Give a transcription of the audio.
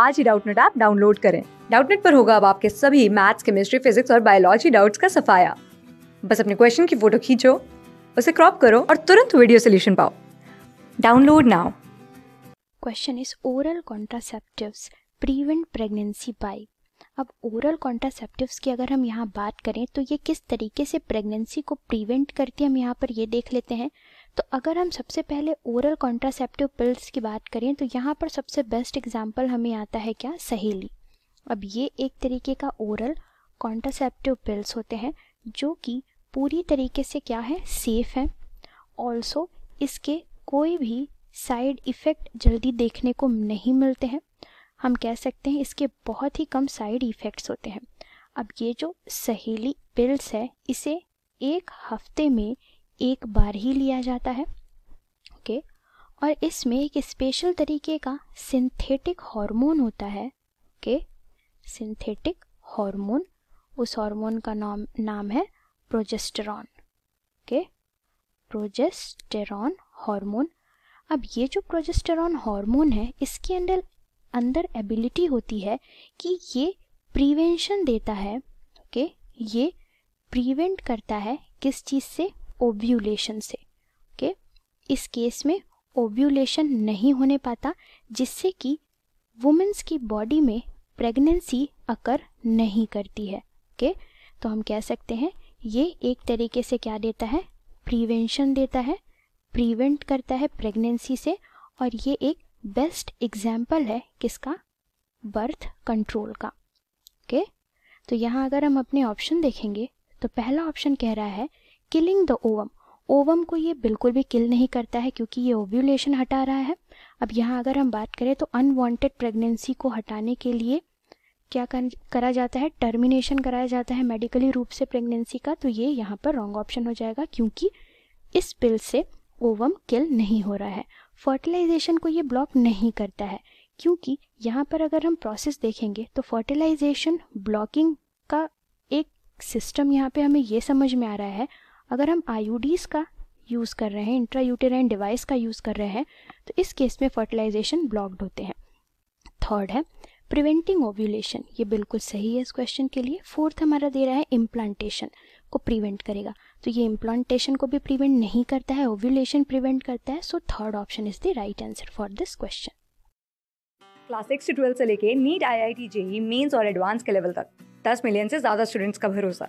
आज ही Doubtnut app download करें डाउटनेट पर होगा अब आपके सभी मैथ्स केमिस्ट्री फिजिक्स और बायोलॉजी डाउट्स का सफाया बस अपने क्वेश्चन की फोटो खींचो उसे क्रॉप करो और तुरंत वीडियो सोल्यूशन पाओ download now question is oral contraceptives prevent pregnancy by अब ओरल कॉन्ट्रासेप्टिव्स की अगर हम यहाँ बात करें तो ये किस तरीके से प्रेगनेंसी को प्रिवेंट करती है हम यहाँ पर ये देख लेते हैं तो अगर हम सबसे पहले ओरल कॉन्ट्रासेप्टिव पिल्स की बात करें तो यहाँ पर सबसे बेस्ट एग्जाम्पल हमें आता है क्या सहेली अब ये एक तरीके का ओरल कॉन्ट्रासेप्टिव पिल्स होते हैं जो कि पूरी तरीके से क्या है सेफ है ऑल्सो इसके कोई भी साइड इफ़ेक्ट जल्दी देखने को नहीं मिलते हैं हम कह सकते हैं इसके बहुत ही कम साइड इफ़ेक्ट्स होते हैं अब ये जो सहेली पिल्स है इसे एक हफ्ते में एक बार ही लिया जाता है ओके और इसमें एक स्पेशल तरीके का सिंथेटिक हार्मोन होता है ओके सिंथेटिक हार्मोन उस हार्मोन का नाम नाम है प्रोजेस्टेरॉन ओके प्रोजेस्टेरॉन हार्मोन अब ये जो प्रोजेस्टेरॉन हार्मोन है इसके अंदर अंदर एबिलिटी होती है कि ये प्रिवेंशन देता है ओके ये प्रिवेंट करता है किस चीज़ से ओव्यूलेशन से ओके okay? इस केस में ओव्यूलेशन नहीं होने पाता जिससे कि वुमेंस की बॉडी में प्रेगनेंसी अकर नहीं करती है ओके okay? तो हम कह सकते हैं ये एक तरीके से क्या देता है प्रिवेंशन देता है प्रिवेंट करता है प्रेगनेंसी से और ये एक बेस्ट एग्जाम्पल है किसका बर्थ कंट्रोल का ओके okay? तो यहाँ अगर हम अपने ऑप्शन देखेंगे तो पहला ऑप्शन कह रहा है किलिंग द ओवम ओवम को ये बिल्कुल भी किल नहीं करता है क्योंकि ये ओव्यूलेशन हटा रहा है अब यहाँ अगर हम बात करें तो अनवांटेड प्रेगनेंसी को हटाने के लिए क्या कर, करा जाता है टर्मिनेशन कराया जाता है मेडिकली रूप से प्रेगनेंसी का तो ये यहाँ पर रॉन्ग ऑप्शन हो जाएगा क्योंकि इस पिल से ओवम किल नहीं हो रहा है फर्टिलाइजेशन को ये ब्लॉक नहीं करता है क्योंकि यहाँ पर अगर हम प्रोसेस देखेंगे तो फर्टिलाइजेशन ब्लॉकिंग का एक सिस्टम यहाँ पे हमें ये समझ में आ रहा है अगर हम आई का यूज़ कर रहे हैं इंट्रा यूटेराइन डिवाइस का यूज़ कर रहे हैं तो इस केस में फर्टिलाइजेशन ब्लॉक्ड होते हैं थर्ड है प्रिवेंटिंग ओव्यूलेशन ये बिल्कुल सही है इस क्वेश्चन के लिए फोर्थ हमारा दे रहा है इम्प्लांटेशन को प्रिवेंट करेगा तो ये इम्प्लांटेशन को भी प्रिवेंट नहीं करता है ओव्यूलेशन प्रिवेंट करता है so third option is the right answer for this question class six से से लेके NEET I I T JEE और एडवांस के लेवल तक दस मिलियन से ज़्यादा स्टूडेंट्स का भरोसा